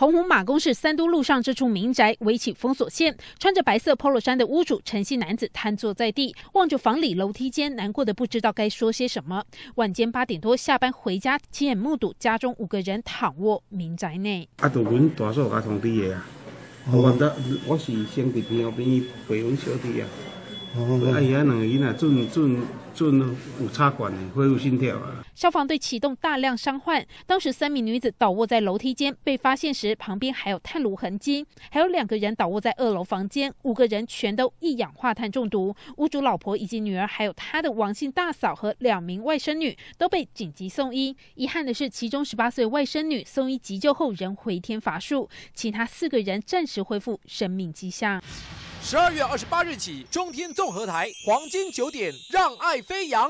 红湖马公市三都路上这处民宅围起封锁线，穿着白色 polo 衫的屋主陈姓男子瘫坐在地，望着房里楼梯间，难过的不知道该说些什么。晚间八点多下班回家，亲眼目睹家中五个人躺卧民宅内。阿杜军打扫阿兄弟嘢啊，我问得，我是先在边后边陪阮小弟啊。哎呀，两个囡仔，有插管，恢复心跳啊！消防队启动大量伤患。当时三名女子倒卧在楼梯间，被发现时旁边还有炭炉痕迹；还有两个人倒卧在二楼房间，五个人全都一氧化碳中毒。屋主老婆以及女儿，还有他的王姓大嫂和两名外甥女都被紧急送医。遗憾的是，其中十八岁外甥女送医急救后仍回天乏术，其他四个人暂时恢复生命迹象。十二月二十八日起，中天综合台黄金九点，让爱飞扬。